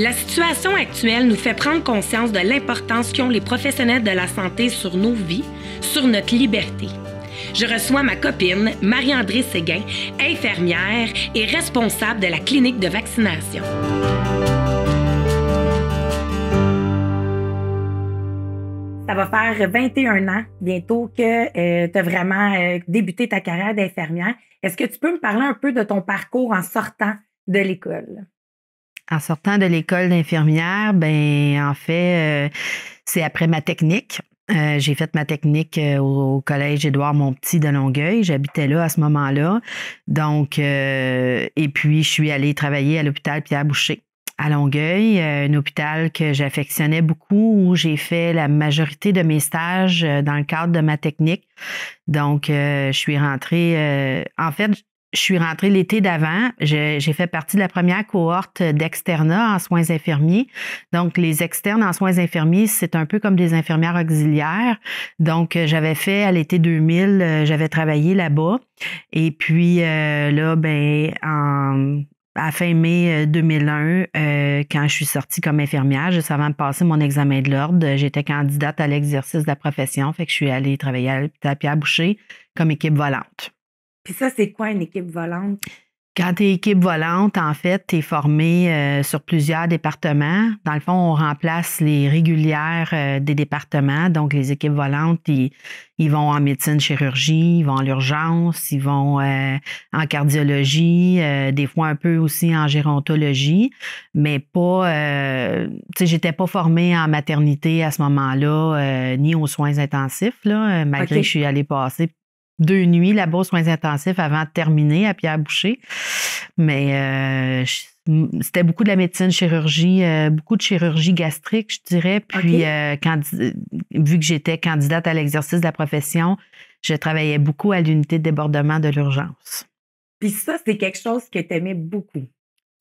La situation actuelle nous fait prendre conscience de l'importance qu'ont les professionnels de la santé sur nos vies, sur notre liberté. Je reçois ma copine, Marie-Andrée Séguin, infirmière et responsable de la clinique de vaccination. Ça va faire 21 ans bientôt que euh, tu as vraiment euh, débuté ta carrière d'infirmière. Est-ce que tu peux me parler un peu de ton parcours en sortant de l'école? En sortant de l'école d'infirmière, ben en fait, euh, c'est après ma technique. Euh, j'ai fait ma technique euh, au, collège Édouard Montpetit de Longueuil. J'habitais là à ce moment-là. Donc, et puis, je suis allée travailler à l'hôpital Pierre Boucher à Longueuil, un hôpital que j'affectionnais beaucoup, où j'ai fait la majorité de mes stages dans le cadre de ma technique. Donc, je suis rentrée. en fait, je suis rentrée l'été d'avant. J'ai fait partie de la première cohorte d'externats en soins infirmiers. Donc, les externes en soins infirmiers, c'est un peu comme des infirmières auxiliaires. Donc, euh, j'avais fait à l'été 2000, euh, j'avais travaillé là-bas. Et puis, euh, là, ben, à fin mai 2001, quand je suis sortie comme infirmière, juste avant de passer mon examen de l'ordre, j'étais candidate à l'exercice de la profession. Fait que je suis allée travailler à Pierre Boucher comme équipe volante. Puis ça, c'est quoi une équipe volante? Quand tu es équipe volante, en fait, tu es formé euh, sur plusieurs départements. Dans le fond, on remplace les régulières euh, des départements. Donc, les équipes volantes, ils, vont en médecine chirurgie, ils vont en urgence, ils vont euh, en cardiologie, des fois un peu aussi en gérontologie, mais pas, tu sais, j'étais pas formée en maternité à ce moment-là, ni aux soins intensifs, là, malgré que je suis allée passer deux nuits là-bas moins soins avant de terminer à Pierre Boucher. Mais euh, c'était beaucoup de la médecine, chirurgie, euh, beaucoup de chirurgie gastrique, je dirais. Puis, quand, euh, vu que j'étais candidate à l'exercice de la profession, je travaillais beaucoup à l'unité de débordement de l'urgence. Puis ça, c'est quelque chose que tu beaucoup.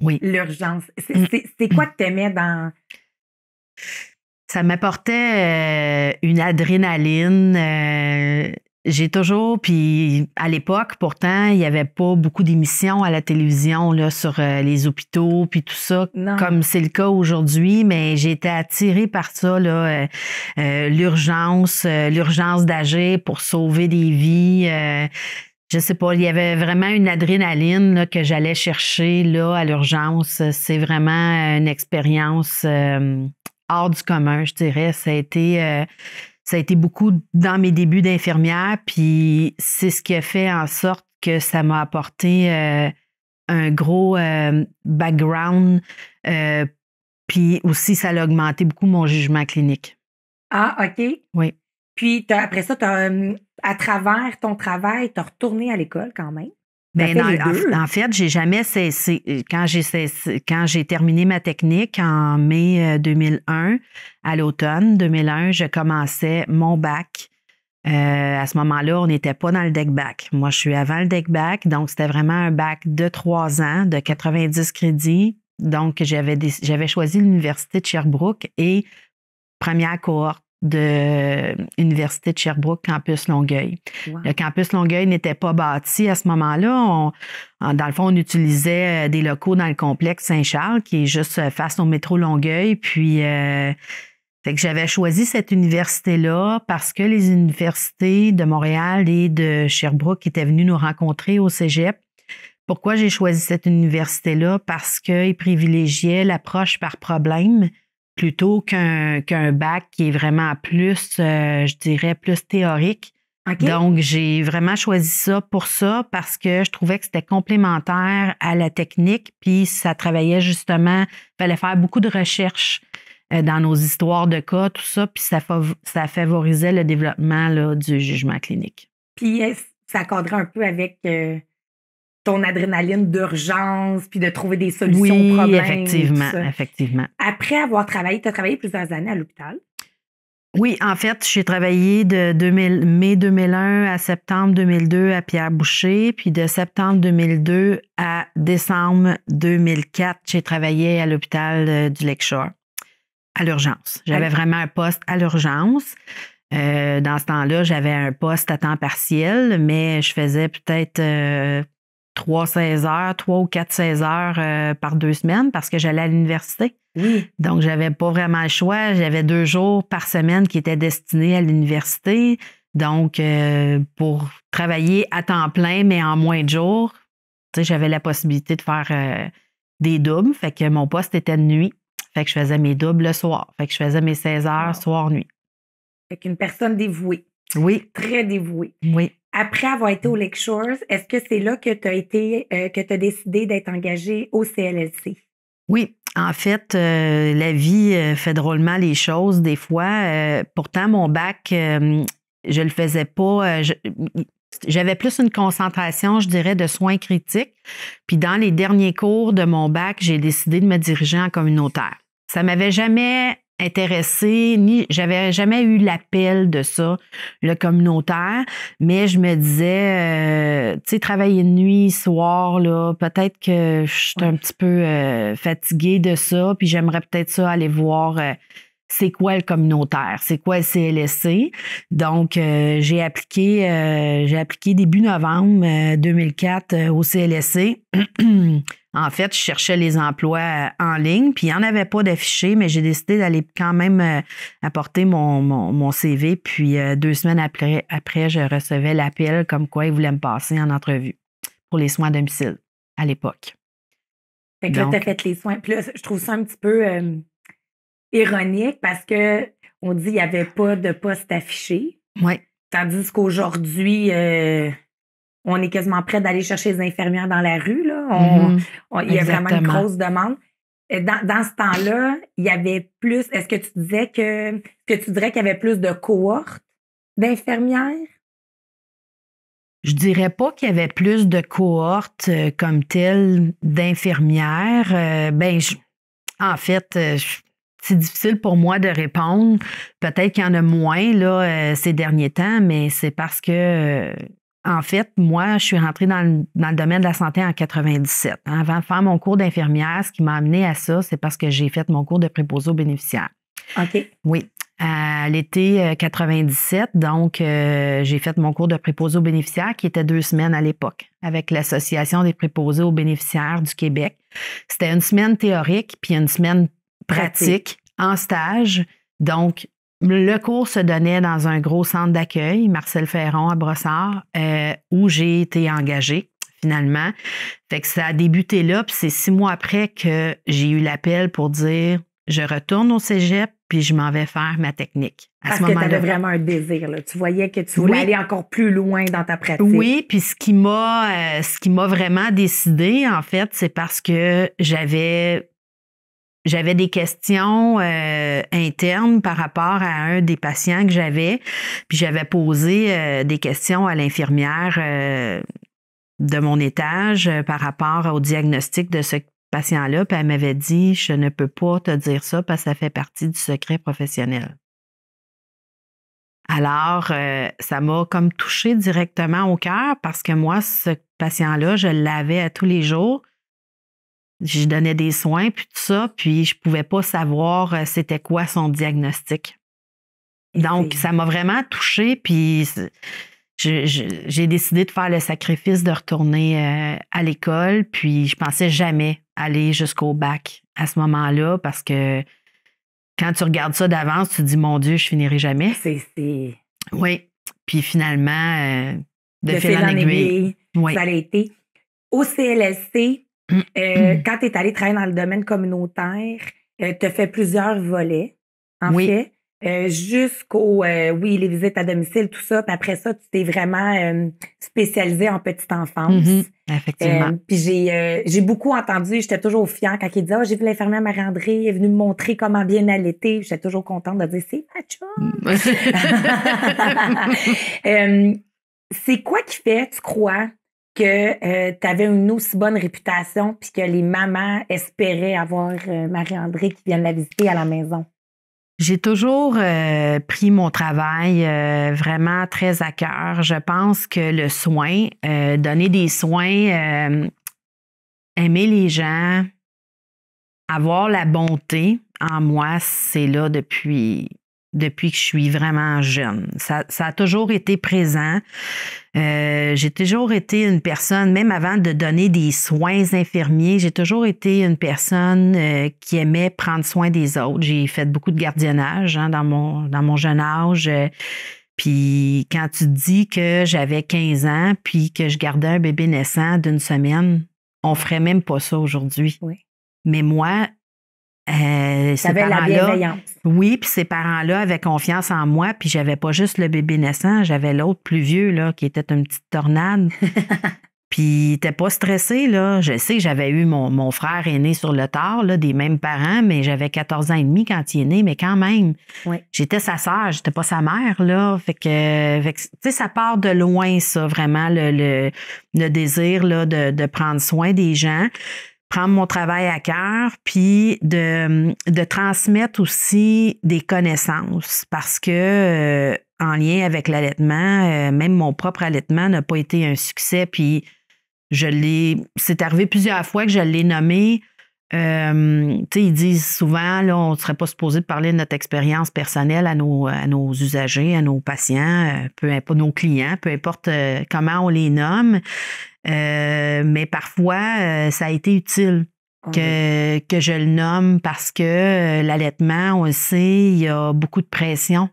Oui. L'urgence. Mm. C'est quoi que t'aimais dans. Ça m'apportait une adrénaline j'ai toujours, puis à l'époque, pourtant, il n'y avait pas beaucoup d'émissions à la télévision là, sur euh, les hôpitaux, puis tout ça, comme c'est le cas aujourd'hui, mais j'ai été attirée par ça, là, euh, euh, l'urgence, l'urgence d'agir pour sauver des vies. je sais pas, il y avait vraiment une adrénaline là, que j'allais chercher là, à l'urgence. C'est vraiment une expérience hors du commun, je dirais. Ça a été ça a été beaucoup dans mes débuts d'infirmière, puis c'est ce qui a fait en sorte que ça m'a apporté euh, un gros euh, background, euh, puis aussi ça a augmenté beaucoup mon jugement clinique. Ah, OK. Oui. Puis après ça, à travers ton travail, tu as retourné à l'école quand même en, fait, j'ai jamais cessé. Quand j'ai terminé ma technique en mai 2001, euh, à l'automne 2001, je commençais mon bac. Euh, à ce moment-là, on n'était pas dans le deck bac Moi, je suis avant le deck bac donc c'était vraiment un bac de trois ans, de 90 crédits. Donc, j'avais choisi l'université de Sherbrooke et première cohorte de l'Université euh, de Sherbrooke, campus Longueuil. Le campus Longueuil n'était pas bâti à ce moment-là. dans le fond, on utilisait euh, des locaux dans le complexe Saint-Charles, qui est juste euh, face au métro Longueuil. Puis, que j'avais choisi cette université-là parce que les universités de Montréal et de Sherbrooke étaient venues nous rencontrer au cégep. Pourquoi j'ai choisi cette université-là? Parce qu'ils privilégiaient l'approche par problème plutôt qu'un bac qui est vraiment plus, euh, je dirais, plus théorique. Donc, j'ai vraiment choisi ça pour ça parce que je trouvais que c'était complémentaire à la technique, puis ça travaillait justement, il fallait faire beaucoup de recherches euh, dans nos histoires de cas, tout ça, puis ça, ça favorisait le développement là, du jugement clinique. Puis ça accorderait un peu avec euh, ton adrénaline d'urgence, puis de trouver des solutions oui, problèmes. Effectivement, effectivement. Après avoir travaillé, tu as travaillé plusieurs années à l'hôpital. Oui, en fait, j'ai travaillé de 2000, mai 2001 à septembre 2002 à Pierre Boucher, puis de septembre 2002 à décembre 2004, j'ai travaillé à l'hôpital euh, du Lakeshore, à l'urgence. J'avais vraiment un poste à l'urgence. Euh, dans ce temps-là, j'avais un poste à temps partiel, mais je faisais peut-être euh, trois 16 heures, trois ou quatre 16 heures euh, par deux semaines parce que j'allais à l'université. Donc, j'avais pas vraiment le choix. J'avais deux jours par semaine qui étaient destinés à l'université. Donc, euh, pour travailler à temps plein, mais en moins de jours, j'avais la possibilité de faire euh, des doubles. Fait que mon poste était de nuit. Fait que je faisais mes doubles le soir. Fait que je faisais mes 16 heures soir-nuit. Fait une personne dévouée. Oui. Très dévouée. Oui. Après avoir été au Lakeshores, est-ce que c'est là que tu as été, euh, que tu as décidé d'être engagé au CLLC? Oui, en fait, euh, la vie euh, fait drôlement les choses des fois. pourtant, mon bac, je le faisais pas. j'avais plus une concentration, je dirais, de soins critiques. Puis dans les derniers cours de mon bac, j'ai décidé de me diriger en communautaire. Ça m'avait jamais intéressé, ni j'avais jamais eu l'appel de ça, le communautaire, mais je me disais, euh, tu sais, travailler nuit, soir, là, peut-être que je suis un petit peu euh, fatiguée de ça, puis j'aimerais peut-être ça aller voir euh, c'est quoi le communautaire, c'est quoi le CLSC. Donc, euh, j'ai appliqué, euh, j'ai appliqué début novembre 2004 euh, au CLSC. en fait, je cherchais les emplois en ligne, puis il n'y en avait pas d'affichés, mais j'ai décidé d'aller quand même apporter mon, mon, CV. Puis deux semaines après, après je recevais l'appel comme quoi ils voulaient me passer en entrevue pour les soins à domicile à l'époque. Fait que là, tu as fait les soins. Puis je trouve ça un petit peu ironique parce que on dit qu'il n'y avait pas de poste affiché. Oui. Tandis qu'aujourd'hui, euh, on est quasiment prêt d'aller chercher les infirmières dans la rue. Là. Mm-hmm. il y a vraiment une grosse demande. Dans, dans ce temps-là, il y avait plus. Est-ce que tu disais que, que tu dirais qu'il y avait plus de cohortes d'infirmières? Je dirais pas qu'il y avait plus de cohortes euh, comme telles d'infirmières. Euh, ben, en fait, je, c'est difficile pour moi de répondre. Peut-être qu'il y en a moins là, euh, ces derniers temps, mais c'est parce que euh, en fait, moi, je suis rentrée dans le, domaine de la santé en 97. Hein, avant de faire mon cours d'infirmière, ce qui m'a amené à ça, c'est parce que j'ai fait mon cours de préposé aux bénéficiaires. OK. Oui. À l'été 97, euh, donc, j'ai fait mon cours de préposé aux bénéficiaires qui était deux semaines à l'époque avec l'Association des préposés aux bénéficiaires du Québec. C'était une semaine théorique puis une semaine pratique en stage. Donc, le cours se donnait dans un gros centre d'accueil, Marcel Ferron à Brossard, euh, où j'ai été engagée finalement. Fait que ça a débuté là, puis c'est six mois après que j'ai eu l'appel pour dire je retourne au cégep, puis je m'en vais faire ma technique. À Parce ce que tu avais vraiment un désir. Tu voyais que tu voulais aller encore plus loin dans ta pratique. Oui, puis ce qui m'a euh, ce qui m'a vraiment décidé, en fait, c'est parce que j'avais j'avais des questions euh, internes par rapport à un des patients que j'avais, puis j'avais posé euh, des questions à l'infirmière euh, de mon étage par rapport au diagnostic de ce patient-là, puis elle m'avait dit Je ne peux pas te dire ça parce que ça fait partie du secret professionnel. Alors, ça m'a comme touché directement au cœur parce que moi, ce patient-là, je l'avais à tous les jours. Je donnais des soins, puis tout ça, puis je pouvais pas savoir euh, c'était quoi son diagnostic. Donc, ça m'a vraiment touchée, puis j'ai décidé de faire le sacrifice de retourner euh, à l'école, puis je pensais jamais aller jusqu'au bac à ce moment-là, parce que quand tu regardes ça d'avance, tu te dis, mon Dieu, je finirai jamais. C'est. Oui. Puis finalement, euh, de, fil, en aiguille. Ça a été. Au CLSC, euh, quand tu es allé travailler dans le domaine communautaire, euh, tu as fait plusieurs volets, en fait, euh, jusqu'au, euh, oui, les visites à domicile, tout ça. Puis après ça, tu t'es vraiment spécialisée en petite mm-hmm. enfance. Effectivement. puis j'ai beaucoup entendu, j'étais toujours fière quand il disait, oh, j'ai vu l'infirmière Marie-André, elle est venue me montrer comment bien allaiter. J'étais toujours contente de dire, c'est ma mm. C'est quoi qui fait, tu crois, que euh, tu avais une aussi bonne réputation puis que les mamans espéraient avoir euh, Marie-André qui vienne la visiter à la maison? J'ai toujours euh, pris mon travail vraiment très à cœur. Je pense que le soin, donner des soins, aimer les gens, avoir la bonté en moi, c'est là depuis depuis que je suis vraiment jeune. Ça, a toujours été présent. Euh, j'ai toujours été une personne, même avant de donner des soins infirmiers, j'ai toujours été une personne euh, qui aimait prendre soin des autres. J'ai fait beaucoup de gardiennage hein, dans, mon, dans mon jeune âge. puis quand tu dis que j'avais 15 ans, puis que je gardais un bébé naissant d'une semaine, on ferait même pas ça aujourd'hui. Mais moi, euh, ces la Oui, puis ces parents-là avaient confiance en moi, puis j'avais pas juste le bébé naissant, j'avais l'autre plus vieux, là, qui était une petite tornade. puis il pas stressé, là. Je sais, j'avais eu mon, frère aîné sur le tard, là, des mêmes parents, mais j'avais 14 ans et demi quand il est né, mais quand même. J'étais sa sœur, j'étais pas sa mère, là. Fait que, tu sais, ça part de loin, ça, vraiment, le, le, le désir, là, de, de prendre soin des gens prendre mon travail à cœur, puis de, transmettre aussi des connaissances parce que euh, en lien avec l'allaitement, euh, même mon propre allaitement n'a pas été un succès, puis je l'ai. C'est arrivé plusieurs fois que je l'ai nommé. Euh, sais ils disent souvent, là, on ne serait pas supposé de parler de notre expérience personnelle à nos, à nos usagers, à nos patients, peu importe nos clients, peu importe comment on les nomme. Euh, mais parfois, euh, ça a été utile oh que, que, je le nomme parce que euh, l'allaitement, on le sait, il y a beaucoup de pression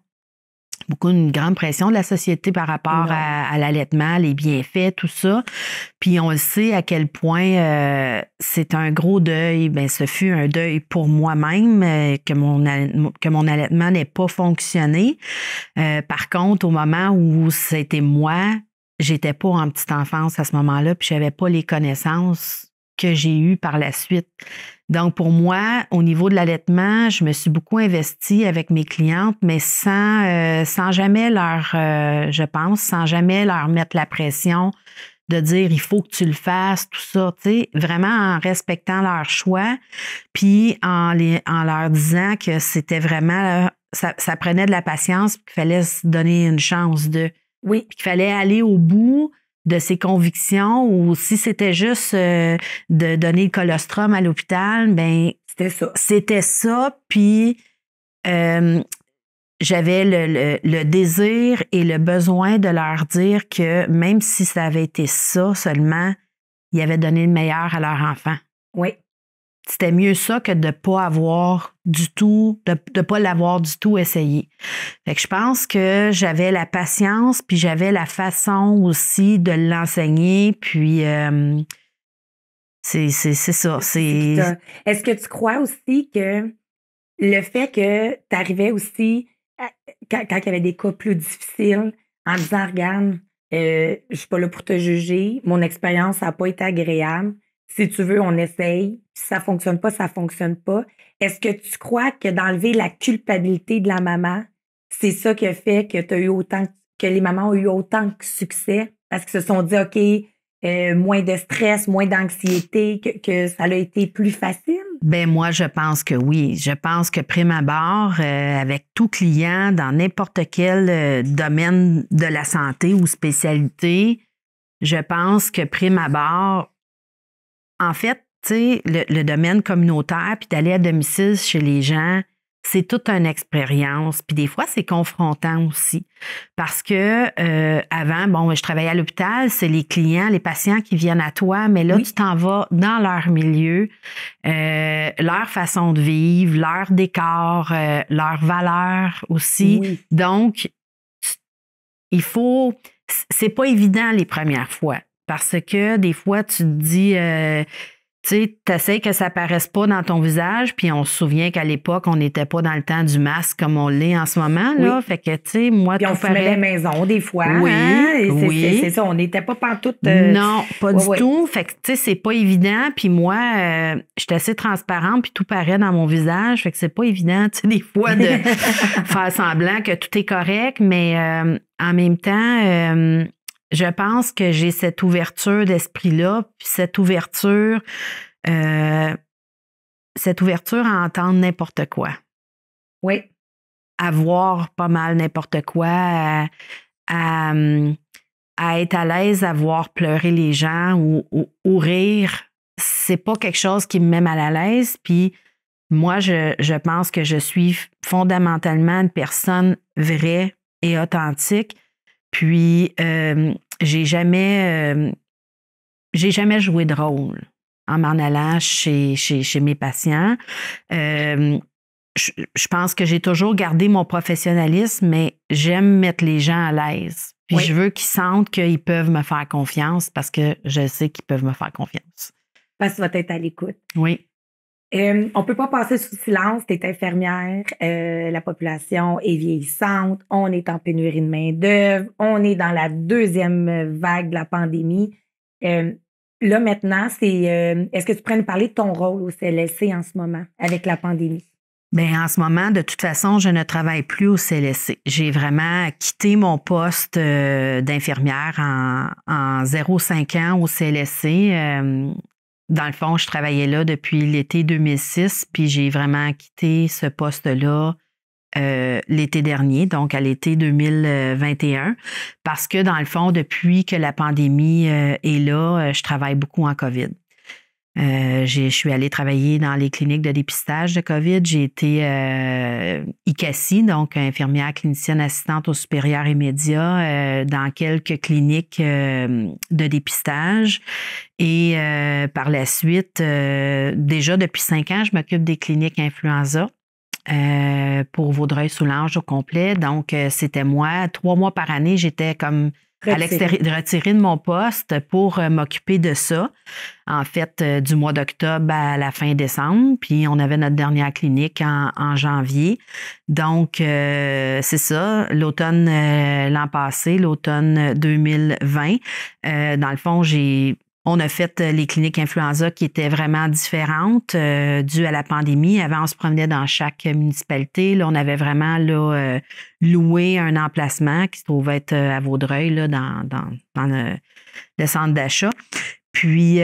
beaucoup une grande pression de la société par rapport à, l'allaitement, les bienfaits, tout ça. Puis on le sait à quel point c'est un gros deuil. Ben ce fut un deuil pour moi-même que mon que mon allaitement n'ait pas fonctionné. par contre, au moment où c'était moi j'étais pas en petite enfance à ce moment-là, puis j'avais pas les connaissances que j'ai eues par la suite. Donc, pour moi, au niveau de l'allaitement, je me suis beaucoup investie avec mes clientes, mais sans, euh, sans jamais leur, euh, je pense, sans jamais leur mettre la pression de dire il faut que tu le fasses, tout ça, tu sais, vraiment en respectant leur choix, puis en, les, en leur disant que c'était vraiment, euh, ça, ça prenait de la patience, qu'il fallait se donner une chance de. Oui, qu'il fallait aller au bout de ses convictions ou si c'était juste euh, de donner le colostrum à l'hôpital, ben c'était ça. C'était ça, puis euh, j'avais le, le, désir et le besoin de leur dire que même si ça avait été ça seulement, ils avaient donné le meilleur à leur enfant. Oui. C'était mieux ça que de ne pas avoir du tout, de ne pas l'avoir du tout essayé. Fait que je pense que j'avais la patience, puis j'avais la façon aussi de l'enseigner, puis euh, c'est ça. Est-ce que tu crois aussi que le fait que tu arrivais aussi, quand, il y avait des cas plus difficiles, en disant, regarde, je euh, je suis pas là pour te juger, mon expérience n'a pas été agréable, si tu veux, on essaye. Si ça fonctionne pas, ça fonctionne pas. Est-ce que tu crois que d'enlever la culpabilité de la maman, c'est ça qui a fait que tu eu autant que les mamans ont eu autant de succès parce qu'ils se sont dit OK, euh, moins de stress, moins d'anxiété, que, ça a été plus facile? Ben moi, je pense que oui. Je pense que prime abord, euh, avec tout client dans n'importe quel euh, domaine de la santé ou spécialité, je pense que prime abord, en fait, le, le domaine communautaire, puis d'aller à domicile chez les gens, c'est toute une expérience. Puis des fois, c'est confrontant aussi. Parce que euh, avant, bon, je travaillais à l'hôpital, c'est les clients, les patients qui viennent à toi, mais là, tu t'en vas dans leur milieu, euh, leur façon de vivre, leur décor, euh, leur valeur aussi. Donc, il faut. C'est pas évident les premières fois. Parce que des fois, tu te dis, euh, tu sais, que ça paraisse pas dans ton visage, puis on se souvient qu'à l'époque, on n'était pas dans le temps du masque comme on l'est en ce moment, là. Fait que, tu sais, moi, puis on fermait la des des fois. Oui, hein, oui. C'est ça, on n'était pas partout. Euh, non, pas du tout. Fait que, tu sais, c'est pas évident. Puis moi, euh, j'étais assez transparente, puis tout paraît dans mon visage. Fait que c'est pas évident, tu sais, des fois, de faire semblant que tout est correct, mais euh, en même temps euh, je pense que j'ai cette ouverture d'esprit-là, puis cette ouverture, euh, cette ouverture à entendre n'importe quoi. Oui. À voir pas mal n'importe quoi, à, être à l'aise à voir pleurer les gens ou, ou, rire. C'est pas quelque chose qui me met mal à l'aise. Puis moi, je, pense que je suis fondamentalement une personne vraie et authentique. Puis, euh, j'ai jamais, euh, j'ai jamais joué de rôle en m'en allant chez, chez, chez, mes patients. Euh, je, pense que j'ai toujours gardé mon professionnalisme, mais j'aime mettre les gens à l'aise. Puis je veux qu'ils sentent qu'ils peuvent me faire confiance parce que je sais qu'ils peuvent me faire confiance. Parce que tu vas être à l'écoute. Oui. On euh, on peut pas passer sous silence, tu es infirmière, euh, la population est vieillissante, on est en pénurie de main-d'œuvre, on est dans la deuxième vague de la pandémie. Euh, là, maintenant, c'est est-ce que tu pourrais nous parler de ton rôle au CLSC en ce moment avec la pandémie? Bien, en ce moment, de toute façon, je ne travaille plus au CLSC. J'ai vraiment quitté mon poste d'infirmière en, en 0,5 ans au CLSC. Dans le fond, je travaillais là depuis l'été 2006, puis j'ai vraiment quitté ce poste-là euh, l'été dernier, donc à l'été 2021, parce que dans le fond, depuis que la pandémie euh, est là, euh, je travaille beaucoup en COVID. Euh, je suis allée travailler dans les cliniques de dépistage de COVID. J'ai été euh, ICASI, donc infirmière clinicienne assistante au supérieur immédiat, euh, dans quelques cliniques euh, de dépistage. Et euh, par la suite, déjà depuis cinq ans, je m'occupe des cliniques influenza. pour Vaudreuil-Soulanges au complet. Donc, c'était moi. Trois mois par année, j'étais comme à l'extérieur, retirer de mon poste pour euh, m'occuper de ça. En fait, euh, du mois d'octobre à la fin décembre, puis on avait notre dernière clinique en, janvier. Donc, euh, c'est ça, l'automne l'an passé, l'automne 2020. dans le fond, j'ai on a fait euh, les cliniques influenza qui étaient vraiment différentes euh, dues à la pandémie. Avant, on se promenait dans chaque municipalité. Là, on avait vraiment euh, loué un emplacement qui se trouvait être euh, à Vaudreuil, là, dans, le, centre d'achat. Puis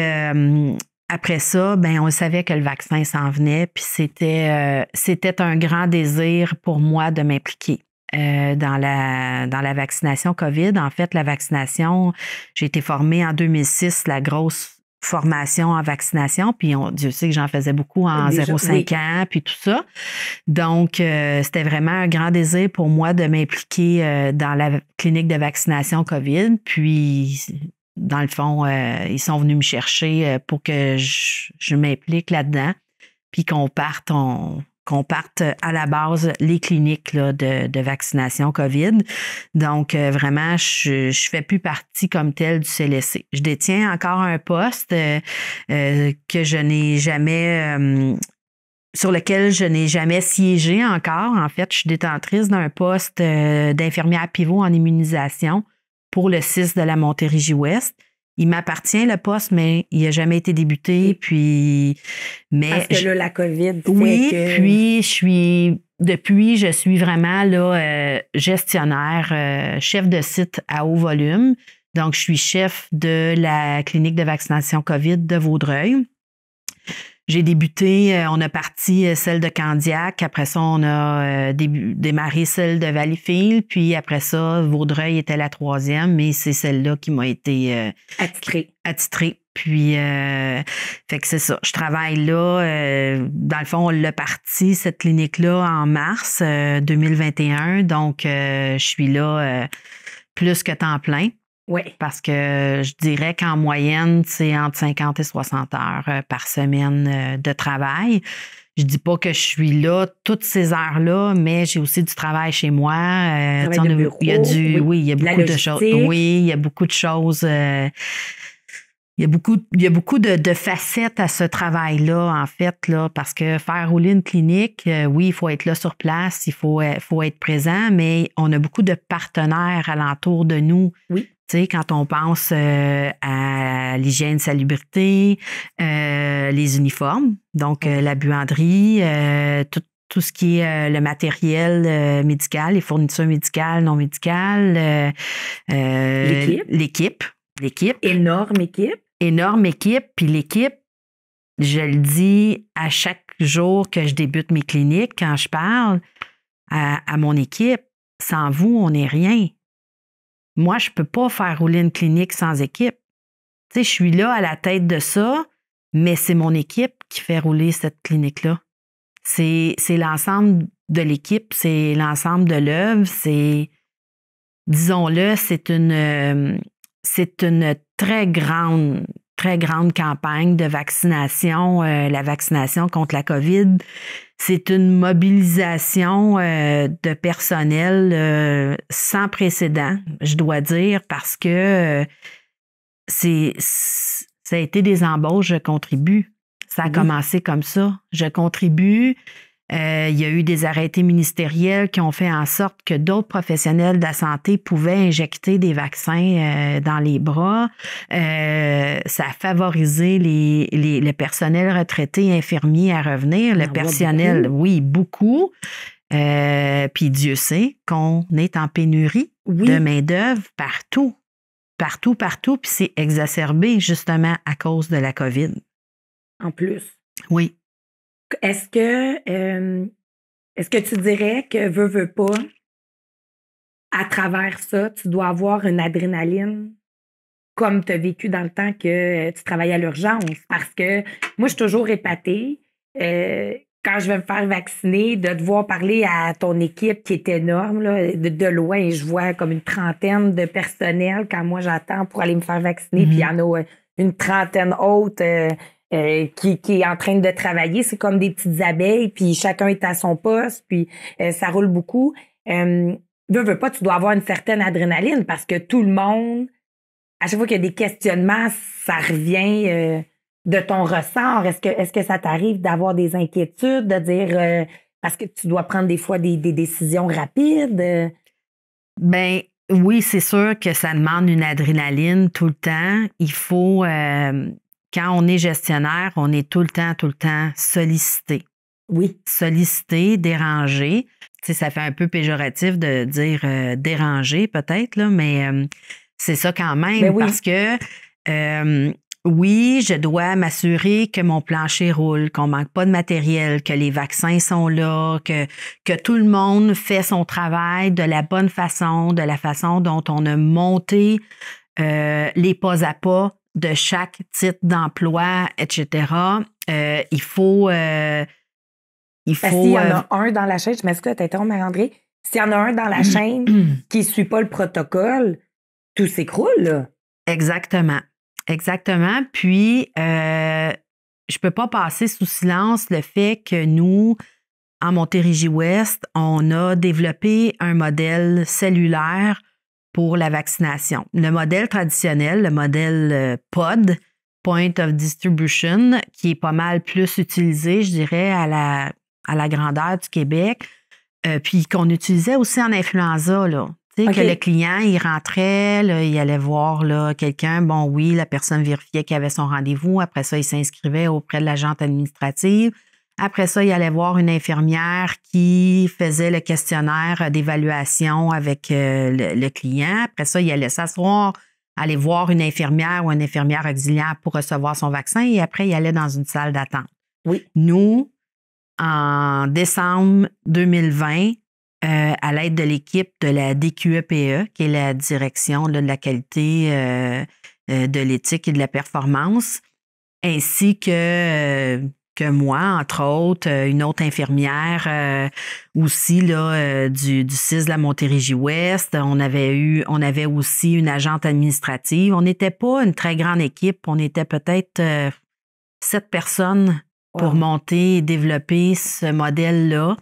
après ça, ben on savait que le vaccin s'en venait, puis c'était c'était un grand désir pour moi de m'impliquer. Euh, dans, la, dans la vaccination COVID. En fait, la vaccination, j'ai été formée en 2006, la grosse formation en vaccination, puis on, Dieu sait que j'en faisais beaucoup en 0,5 ans, puis tout ça. Donc, euh, c'était vraiment un grand désir pour moi de m'impliquer euh, dans la clinique de vaccination COVID. Puis, dans le fond, ils sont venus me chercher pour que je, je m'implique là-dedans, puis qu'on parte, on, qu'on parte à la base les cliniques de, vaccination COVID. Donc, euh, vraiment, je ne fais plus partie comme telle du CLSC. Je détiens encore un poste euh, euh, que je n'ai jamais sur lequel je n'ai jamais siégé encore. En fait, je suis détentrice d'un poste d'infirmière pivot en immunisation pour le 6 de la Montérégie-Ouest il m'appartient le poste, mais il n'a jamais été débuté. Mm. Puis, mais Parce que là, la COVID. Oui, puis je suis. Depuis, je suis vraiment là, euh, gestionnaire, euh, chef de site à haut volume. Donc, je suis chef de la clinique de vaccination COVID de Vaudreuil. J'ai débuté, euh, on a parti euh, celle de Candiac, après ça, on a euh, démarré celle de Valleyfield, puis après ça, Vaudreuil était la troisième, mais c'est celle-là qui m'a été attitrée. Puis, fait que c'est ça. Je travaille là. dans le fond, on l'a parti, cette clinique-là, en mars 2021. Donc, je suis là plus que temps plein. Parce que je dirais qu'en moyenne, c'est entre 50 et 60 heures euh, par semaine euh, de travail. Je dis pas que je suis là toutes ces heures-là, mais j'ai aussi du travail chez moi. Euh, ah, il y a du, oui, il y a beaucoup de choses. Oui, il y a beaucoup de choses. il y a beaucoup, il y a beaucoup de, facettes à ce travail-là, en fait, là, parce que faire rouler une clinique, oui, il faut être là sur place, il faut, faut être présent, mais on a beaucoup de partenaires alentour de nous. Oui quand on pense euh, à l'hygiène, salubrité, euh, les uniformes, donc euh, la buanderie, tout, ce qui est le matériel médical, les fournitures médicales, non médicales, l'équipe. L'équipe. Énorme équipe. Énorme équipe. Puis l'équipe, je le dis à chaque jour que je débute mes cliniques, quand je parle à mon équipe, sans vous, on n'est rien. Moi, je ne peux pas faire rouler une clinique sans équipe. Tu sais, je suis là à la tête de ça, mais c'est mon équipe qui fait rouler cette clinique-là. C'est l'ensemble de l'équipe, c'est l'ensemble de l'œuvre, c'est, disons-le, c'est une, euh, c'est une très grande très grande campagne de vaccination, euh, la vaccination contre la COVID. C'est une mobilisation euh, de personnel euh, sans précédent, je dois dire, parce que c'est ça a été des embauches, je contribue. Ça a commencé comme ça. Je contribue. Euh, il y a eu des arrêtés ministériels qui ont fait en sorte que d'autres professionnels de la santé pouvaient injecter des vaccins euh, dans les bras. Euh, ça a favorisé les, les, le personnel retraité infirmier à revenir. Le personnel, oui, beaucoup. puis Dieu sait qu'on est en pénurie de main-d'œuvre partout, partout, partout. Puis c'est exacerbé justement à cause de la COVID. En plus. Oui. Est-ce que, est-ce que tu dirais que veux, veux pas, à travers ça, tu dois avoir une adrénaline comme tu as vécu dans le temps que tu travaillais à l'urgence? Parce que moi, je suis toujours épatée. Euh, quand je vais me faire vacciner, de devoir parler à ton équipe qui est énorme, là, de, loin, je vois comme une trentaine de personnels quand moi j'attends pour aller me faire vacciner, puis il y mmh en a une trentaine haute euh, euh, qui, est en train de travailler. C'est comme des petites abeilles, puis chacun est à son poste, puis euh, ça roule beaucoup. Euh, veux, veux pas, tu dois avoir une certaine adrénaline parce que tout le monde, à chaque fois qu'il y a des questionnements, ça revient euh, de ton ressort. Est-ce que, est-ce que ça t'arrive d'avoir des inquiétudes, de dire parce que tu dois prendre des fois des, décisions rapides? Ben oui, c'est sûr que ça demande une adrénaline tout le temps. Il faut, quand on est gestionnaire, on est tout le temps, tout le temps sollicité. Oui. Sollicité, dérangé. Tu sais, ça fait un peu péjoratif de dire euh, dérangé peut-être, là, mais euh, c'est ça quand même ben parce que euh, oui, je dois m'assurer que mon plancher roule, qu'on manque pas de matériel, que les vaccins sont là, que, que tout le monde fait son travail de la bonne façon, de la façon dont on a monté les pas à pas de chaque titre d'emploi, etc. Euh, il faut. Euh, il faut. S'il y en euh, a un dans la chaîne, je m'excuse, t'interromps, Marie-André. S'il y en a un dans la mm-hmm. chaîne qui ne suit pas le protocole, tout s'écroule. Exactement. Exactement. Puis, je ne peux pas passer sous silence le fait que nous, en Montérégie-Ouest, on a développé un modèle cellulaire pour la vaccination. Le modèle traditionnel, le modèle euh, POD, Point of Distribution, qui est pas mal plus utilisé, je dirais, à la, grandeur du Québec, euh, puis qu'on utilisait aussi en influenza, là. sais, que le client, il rentrait, il allait voir quelqu'un. Bon, oui, la personne vérifiait qu'il avait son rendez-vous. Après ça, il s'inscrivait auprès de l'agente administrative. Après ça, il allait voir une infirmière qui faisait le questionnaire d'évaluation avec euh, le, client. Après ça, il allait s'asseoir, aller voir une infirmière ou une infirmière auxiliaire pour recevoir son vaccin et après, il allait dans une salle d'attente. Oui. Nous, en décembre 2020, euh, à l'aide de l'équipe de la DQEPE, e, qui est la direction de la qualité euh, de l'éthique et de la performance, ainsi que que moi, entre autres, euh, une autre infirmière euh, aussi là, euh, du, du de la Montérégie-Ouest. On avait eu, on avait aussi une agente administrative. On n'était pas une très grande équipe. On était peut-être sept personnes pour monter et développer ce modèle-là.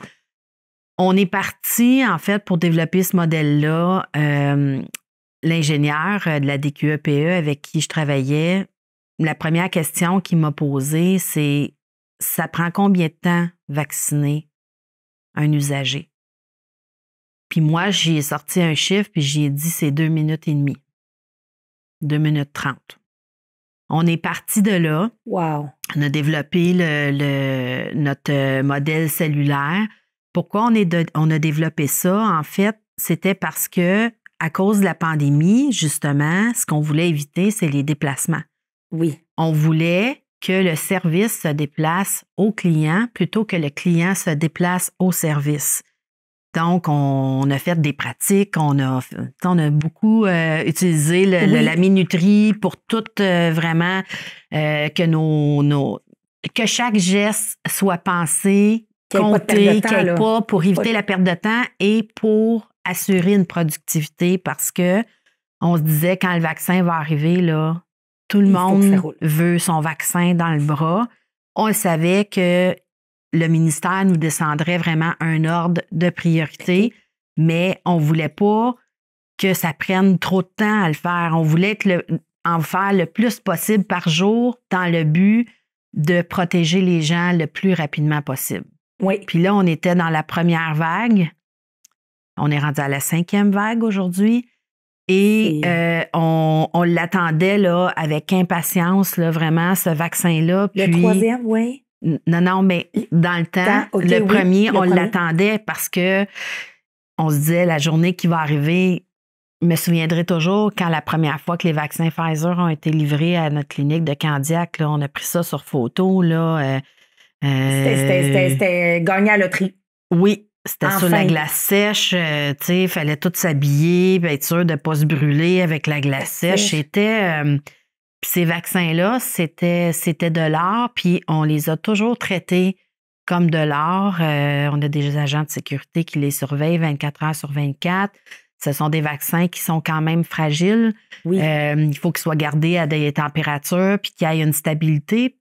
On est parti, en fait, pour développer ce modèle-là. L'ingénieur de la DQEPE e avec qui je travaillais, la première question qu'il m'a posée, c'est ça prend combien de temps vacciner un usager? Puis moi, j'ai sorti un chiffre, puis j'ai dit c'est deux minutes et demie. Deux minutes trente. On est parti de là. Wow. On a développé notre euh, modèle cellulaire. Pourquoi on, on a développé ça? En fait, c'était parce que, à cause de la pandémie, justement, ce qu'on voulait éviter, c'est les déplacements. Oui. On voulait que le service se déplace au client plutôt que le client se déplace au service. Donc, on a fait des pratiques, on a, on a beaucoup euh, utilisé la minuterie pour tout euh, vraiment euh, que nos, que chaque geste soit pensé, compté, qu'il pas pour éviter la perte de temps et pour assurer une productivité parce que on se disait quand le vaccin va arriver là, tout le monde veut son vaccin dans le bras. On savait que le ministère nous descendrait vraiment un ordre de priorité, mais on ne voulait pas que ça prenne trop de temps à le faire. On voulait en faire le plus possible par jour dans le but de protéger les gens le plus rapidement possible. Oui. Puis là, on était dans la première vague. On est rendu à la cinquième vague aujourd'hui. Et euh, on, l'attendait là avec impatience, là, vraiment, ce vaccin-là. Le troisième, oui. Non, non, mais dans le temps, le premier, on l'attendait parce que on se disait la journée qui va arriver, je me souviendrai toujours quand la première fois que les vaccins Pfizer ont été livrés à notre clinique de Candiac, on a pris ça sur photo. là. Euh, c'était euh, gagné à loterie. Oui, c'était sur la glace sèche, euh, tu sais, fallait tout s'habiller, être sûr de ne pas se brûler avec la glace sèche. C'était. Euh, ces vaccins-là, c'était, c'était de l'or, puis on les a toujours traités comme de l'or. Euh, on a des agents de sécurité qui les surveillent 24 heures sur 24. Ce sont des vaccins qui sont quand même fragiles. il faut qu'ils soient gardés à des températures, puis qu'il y ait une stabilité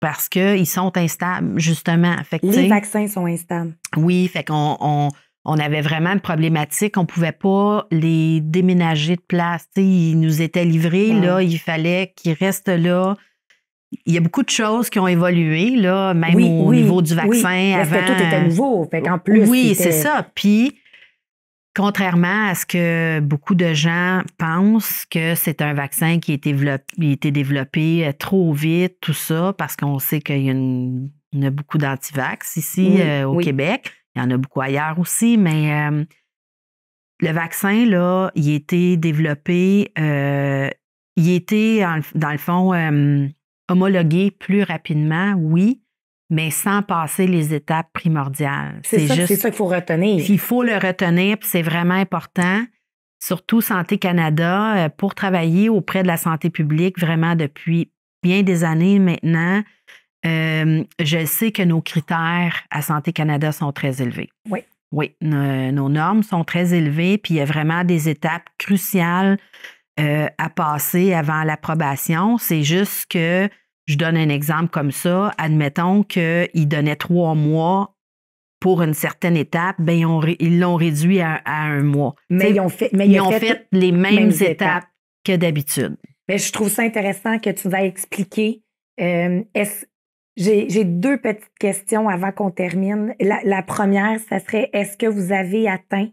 parce qu'ils sont instables, justement. les vaccins sont instables. Oui, fait qu'on on, on, avait vraiment une problématique. On ne pouvait pas les déménager de place. ils nous étaient livrés, là, il fallait qu'ils restent là. Il y a beaucoup de choses qui ont évolué, là, même au niveau du vaccin. Oui, parce que tout était nouveau. Fait plus, oui, c'est ça. Puis contrairement à ce que beaucoup de gens pensent que c'est un vaccin qui a été développé, euh, trop vite, tout ça, parce qu'on sait qu'il y a, beaucoup d'antivax ici euh, au Québec. Il y en a beaucoup ailleurs aussi, mais euh, le vaccin, là, il a été développé, il a été, dans le fond, homologué plus rapidement, oui, mais sans passer les étapes primordiales. C'est ça, qu'il faut retenir. Il faut le retenir, puis c'est vraiment important. Surtout Santé Canada, euh, pour travailler auprès de la santé publique vraiment depuis bien des années maintenant, euh, je sais que nos critères à Santé Canada sont très élevés. Oui. Oui, nos, normes sont très élevées, puis il y a vraiment des étapes cruciales euh, à passer avant l'approbation. C'est juste que je donne un exemple comme ça. Admettons qu'ils donnaient trois mois pour une certaine étape, ben ils l'ont réduit à, un mois. Mais ils ont fait, les mêmes, étapes, que d'habitude. Mais je trouve ça intéressant que tu vas expliquer. Euh, j'ai deux petites questions avant qu'on termine. La, première, ça serait est-ce que vous avez atteint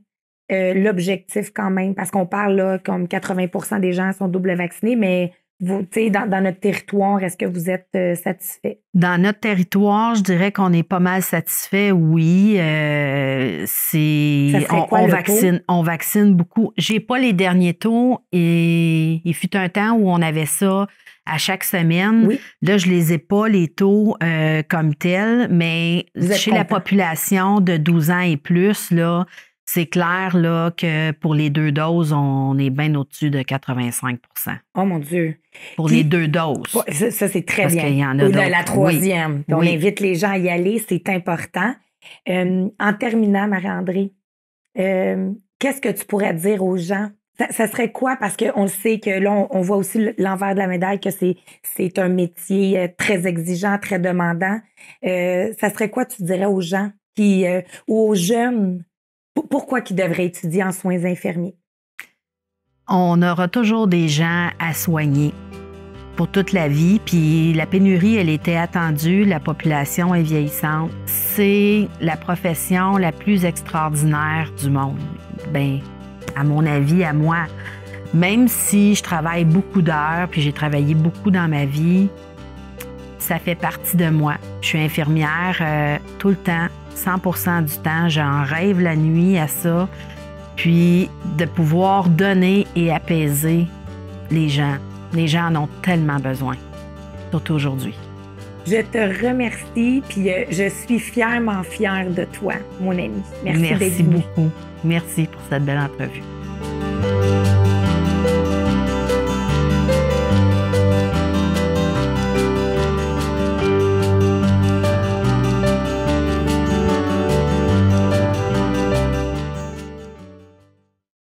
euh, l'objectif quand même? Parce qu'on parle là, comme 80 des gens sont double vaccinés, mais vous, dans, dans notre territoire, est-ce que vous êtes euh, satisfait? Dans notre territoire, je dirais qu'on est pas mal satisfait, oui. Euh, c'est on, on vaccine, on vaccine beaucoup. J'ai pas les derniers taux et il fut un temps où on avait ça à chaque semaine. Là, je les ai pas les taux euh, comme tels, mais chez la population de 12 ans et plus là, c'est clair là, que pour les deux doses, on est bien au-dessus de 85 Oh mon Dieu. Pour les deux doses. Ça, c'est très parce bien. Y en a Ou de la troisième. On invite les gens à y aller, c'est important. Euh, en terminant, Marie-André, euh, qu'est-ce que tu pourrais dire aux gens? Ça, serait quoi? Parce qu'on sait que là, on, voit aussi l'envers de la médaille, que c'est un métier euh, très exigeant, très demandant. ça serait quoi, tu dirais aux gens qui, ou aux jeunes pourquoi qu'ils devraient étudier en soins infirmiers? On aura toujours des gens à soigner pour toute la vie, puis la pénurie, elle était attendue, la population est vieillissante. C'est la profession la plus extraordinaire du monde. Ben, à mon avis, à moi, même si je travaille beaucoup d'heures, puis j'ai travaillé beaucoup dans ma vie, ça fait partie de moi. Je suis infirmière euh, tout le temps, 100 du temps. J'en rêve la nuit à ça. Puis de pouvoir donner et apaiser les gens. Les gens en ont tellement besoin, surtout aujourd'hui. Je te remercie, puis euh, je suis fièrement fière de toi, mon ami. Merci, Merci beaucoup. Merci pour cette belle entrevue.